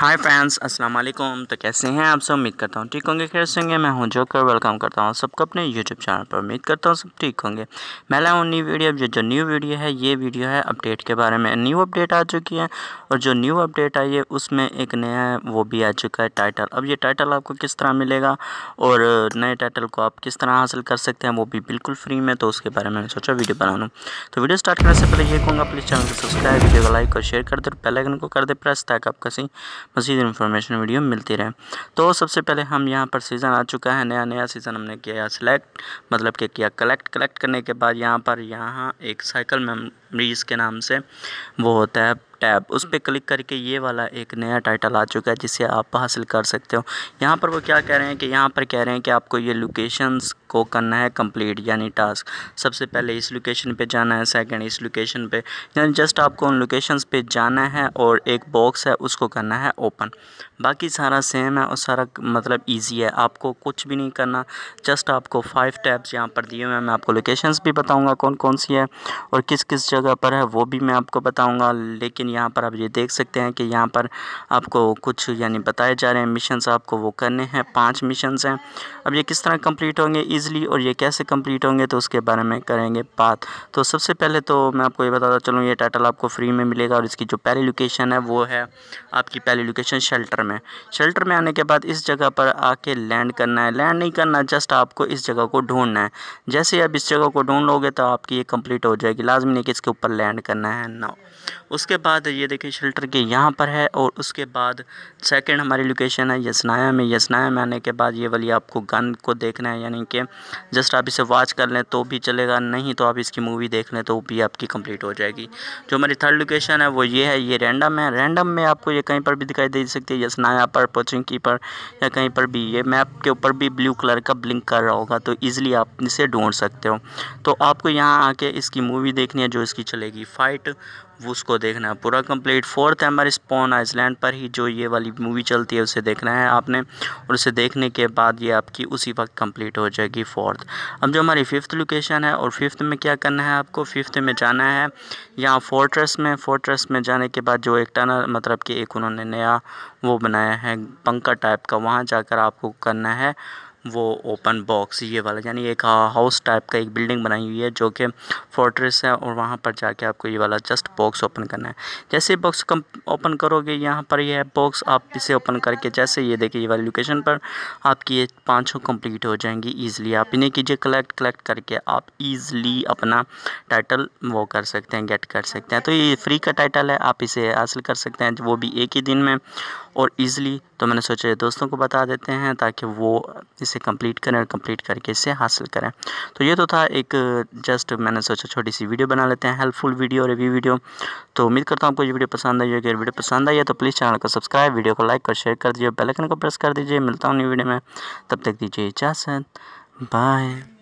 hi friends अस्सलाम वालेकुम तो कैसे हैं आप सब उम्मीद करता हूँ ठीक होंगे खैर होंगे मैं हूं जोकर वेलकम करता हूं सबको अपने यूट्यूब चैनल पर उम्मीद करता हूं सब ठीक होंगे मैं लाया हूँ न्यू वीडियो जो जो न्यू वीडियो है ये वीडियो है अपडेट के बारे में न्यू अपडेट आ चुकी है और जो न्यू अपडेट आई है उसमें एक नया वो भी आ चुका है टाइटल अब ये टाइटल आपको किस तरह मिलेगा और नए टाइटल को आप किस तरह हासिल कर सकते हैं वो भी बिल्कुल फ्री में तो उसके बारे में सोचा वीडियो बना लूँ तो वीडियो स्टार्ट करने से पहले ये कहूँगा प्लीज़ चैनल को सब्सक्राइब वीडियो को लाइक और शेयर कर दे बेलाइकन को कर दे प्रेस ताकि आप किसी मज़ीद इन्फॉर्मेशन वीडियो मिलती रहे तो सबसे पहले हम यहाँ पर सीज़न आ चुका है नया नया सीज़न हमने किया सेलेक्ट मतलब कि किया कलेक्ट कलेक्ट करने के बाद यहाँ पर यहाँ एक साइकिल में हम ब्रीज के नाम से वो होता है टैब उस पर क्लिक करके ये वाला एक नया टाइटल आ चुका है जिसे आप हासिल कर सकते हो यहाँ पर वो क्या कह रहे हैं कि यहाँ पर कह रहे हैं कि आपको ये लोकेशंस को करना है कंप्लीट यानी टास्क सबसे पहले इस लोकेशन पे जाना है सेकंड इस लोकेशन पे यानी जस्ट आपको उन लोकेशंस पे जाना है और एक बॉक्स है उसको करना है ओपन बाकी सारा सेम है और सारा मतलब ईजी है आपको कुछ भी नहीं करना जस्ट आपको फाइव टैब्स यहाँ पर दिए हुए हैं मैं आपको लोकेशन भी बताऊँगा कौन कौन सी है और किस किस जगह पर है वो भी मैं आपको बताऊंगा लेकिन यहाँ पर आप ये देख सकते हैं कि यहाँ पर आपको कुछ यानी बताए जा रहे हैं मिशंस आपको वो करने हैं पांच मिशंस हैं अब ये किस तरह कंप्लीट होंगे ईजिली और ये कैसे कंप्लीट होंगे तो उसके बारे में करेंगे बात तो सबसे पहले तो मैं आपको ये बताता चलूँ ये टाइटल आपको फ्री में मिलेगा और इसकी जो पहली लोकेशन है वो है आपकी पहली लोकेशन शेल्टर में शेल्टर में आने के बाद इस जगह पर आके लैंड करना है लैंड नहीं करना जस्ट आपको इस जगह को ढूंढना है जैसे आप इस जगह को ढूंढ लोगे तो आपकी ये कंप्लीट हो जाएगी लाजमी नहीं कि उसके ऊपर लैंड करना है नौ उसके बाद ये देखिए शेल्टर के यहाँ पर है और उसके बाद सेकंड हमारी लोकेशन है यसनाया में यसनाया में आने के बाद ये वाली आपको गन को देखना है यानी कि जस्ट आप इसे वॉच कर लें तो भी चलेगा नहीं तो आप इसकी मूवी देख लें तो भी आपकी कंप्लीट हो जाएगी जो हमारी थर्ड लोकेशन है वो ये है ये रैंडम है रैंडम में आपको ये कहीं पर भी दिखाई दे सकती है यसनाया पर पोचिंग की पर या कहीं पर भी ये मैप के ऊपर भी ब्लू कलर का ब्लिंक कर रहा होगा तो ईज़िली आप इसे ढूंढ सकते हो तो आपको यहाँ आके इसकी मूवी देखनी है जो इसकी उसकी चलेगी फ़ाइट वो उसको देखना है पूरा कंप्लीट फोर्थ हमारे स्पॉन आइसलैंड पर ही जो ये वाली मूवी चलती है उसे देखना है आपने और उसे देखने के बाद ये आपकी उसी वक्त कंप्लीट हो जाएगी फोर्थ अब जो हमारी फिफ्थ लोकेशन है और फिफ्थ में क्या करना है आपको फिफ्थ में जाना है यहाँ फोर्ट्रेस में फोर्ट्रेस में जाने के बाद जो एक टनल मतलब कि एक उन्होंने नया वो बनाया है पंखा टाइप का वहाँ जाकर आपको करना है वो ओपन बॉक्स ये वाला यानी एक हाउस टाइप का एक बिल्डिंग बनाई हुई है जो कि फोर्ट्रेस है और वहाँ पर जाके आपको ये वाला जस्ट बॉक्स ओपन करना है जैसे बॉक्स कम ओपन करोगे यहाँ पर यह बॉक्स आप इसे ओपन करके जैसे ये देखिए ये वाली लोकेशन पर आपकी ये पाँचों कंप्लीट हो जाएंगी ईजिली आप इन्हें कीजिए कलेक्ट कलेक्ट करके आप ईज़िली अपना टाइटल वो कर सकते हैं गेट कर सकते हैं तो ये फ्री का टाइटल है आप इसे हासिल कर सकते हैं वो भी एक ही दिन में और ईज़िली तो मैंने सोचा दोस्तों को बता देते हैं ताकि वो इसे इसे कंप्लीट करें और कंप्लीट करके इसे हासिल करें तो ये तो था एक जस्ट मैंने सोचा छोटी सी वीडियो बना लेते हैं हेल्पफुल वीडियो रिव्यू वीडियो तो उम्मीद करता हूँ आपको ये वीडियो पसंद आई अगर वीडियो पसंद आई है तो प्लीज़ चैनल को सब्सक्राइब वीडियो को लाइक और शेयर कर दीजिए बेलाइकन को प्रेस कर दीजिए मिलता हूँ न्यू वीडियो में तब तक दीजिए इजाज़त बाय